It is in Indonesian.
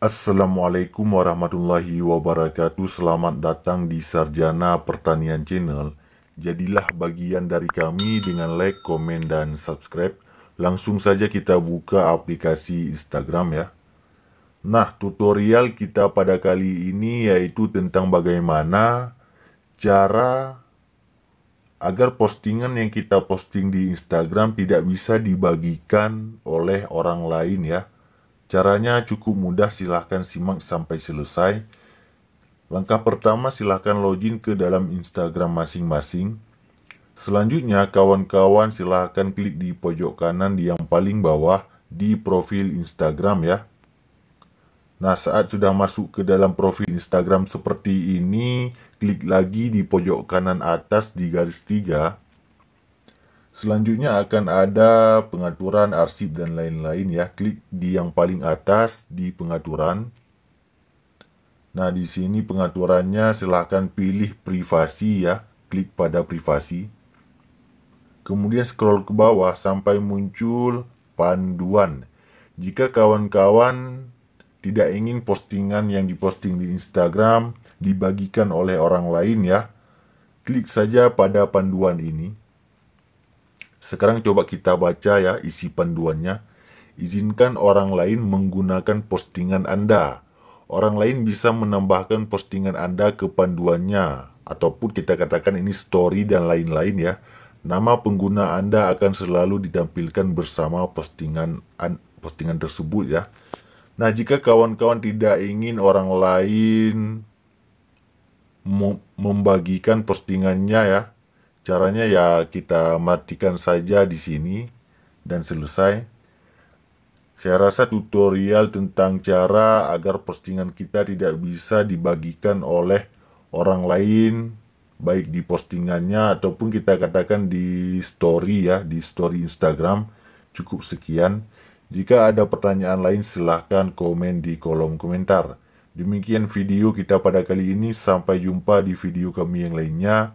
Assalamualaikum warahmatullahi wabarakatuh Selamat datang di Sarjana Pertanian Channel Jadilah bagian dari kami dengan like, komen, dan subscribe Langsung saja kita buka aplikasi Instagram ya Nah tutorial kita pada kali ini yaitu tentang bagaimana Cara agar postingan yang kita posting di Instagram tidak bisa dibagikan oleh orang lain ya Caranya cukup mudah, silahkan simak sampai selesai. Langkah pertama, silahkan login ke dalam Instagram masing-masing. Selanjutnya, kawan-kawan silahkan klik di pojok kanan di yang paling bawah di profil Instagram ya. Nah, saat sudah masuk ke dalam profil Instagram seperti ini, klik lagi di pojok kanan atas di garis 3 Selanjutnya akan ada pengaturan arsip dan lain-lain ya. Klik di yang paling atas di pengaturan. Nah, di sini pengaturannya silahkan pilih privasi ya. Klik pada privasi. Kemudian scroll ke bawah sampai muncul panduan. Jika kawan-kawan tidak ingin postingan yang diposting di Instagram dibagikan oleh orang lain ya, klik saja pada panduan ini. Sekarang coba kita baca ya isi panduannya. Izinkan orang lain menggunakan postingan Anda. Orang lain bisa menambahkan postingan Anda ke panduannya. Ataupun kita katakan ini story dan lain-lain ya. Nama pengguna Anda akan selalu ditampilkan bersama postingan postingan tersebut ya. Nah, jika kawan-kawan tidak ingin orang lain membagikan postingannya ya, Caranya ya kita matikan saja di sini dan selesai. Saya rasa tutorial tentang cara agar postingan kita tidak bisa dibagikan oleh orang lain baik di postingannya ataupun kita katakan di story ya, di story Instagram. Cukup sekian. Jika ada pertanyaan lain silahkan komen di kolom komentar. Demikian video kita pada kali ini. Sampai jumpa di video kami yang lainnya.